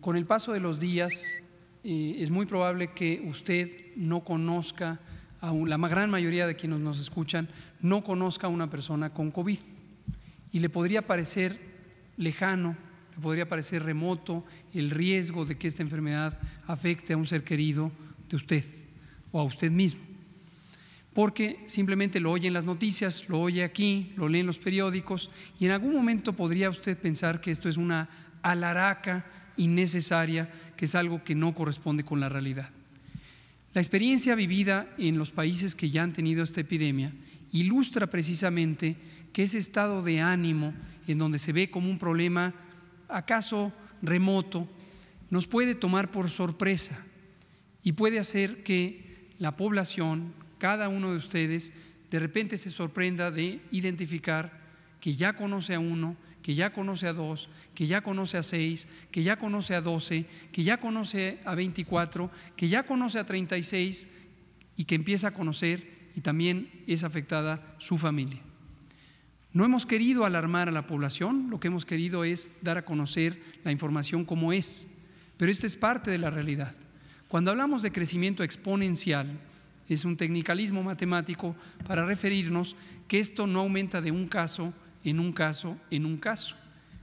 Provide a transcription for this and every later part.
Con el paso de los días eh, es muy probable que usted no conozca, la gran mayoría de quienes nos escuchan, no conozca a una persona con COVID y le podría parecer lejano, le podría parecer remoto el riesgo de que esta enfermedad afecte a un ser querido de usted o a usted mismo porque simplemente lo oye en las noticias, lo oye aquí, lo lee en los periódicos y en algún momento podría usted pensar que esto es una alaraca innecesaria, que es algo que no corresponde con la realidad. La experiencia vivida en los países que ya han tenido esta epidemia ilustra precisamente que ese estado de ánimo en donde se ve como un problema acaso remoto, nos puede tomar por sorpresa y puede hacer que la población, cada uno de ustedes, de repente se sorprenda de identificar que ya conoce a uno, que ya conoce a dos, que ya conoce a seis, que ya conoce a doce, que ya conoce a 24, que ya conoce a 36 y que empieza a conocer y también es afectada su familia. No hemos querido alarmar a la población, lo que hemos querido es dar a conocer la información como es, pero esta es parte de la realidad. Cuando hablamos de crecimiento exponencial, es un tecnicalismo matemático para referirnos que esto no aumenta de un caso en un caso, en un caso,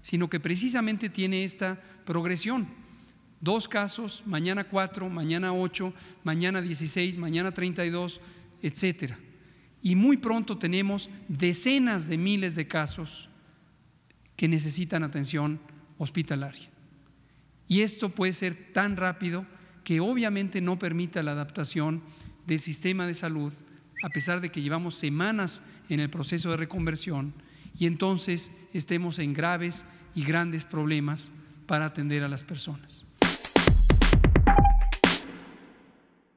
sino que precisamente tiene esta progresión. Dos casos, mañana cuatro, mañana ocho, mañana dieciséis, mañana treinta y dos, etcétera. Y muy pronto tenemos decenas de miles de casos que necesitan atención hospitalaria. Y esto puede ser tan rápido que obviamente no permita la adaptación del sistema de salud, a pesar de que llevamos semanas en el proceso de reconversión, y entonces estemos en graves y grandes problemas para atender a las personas.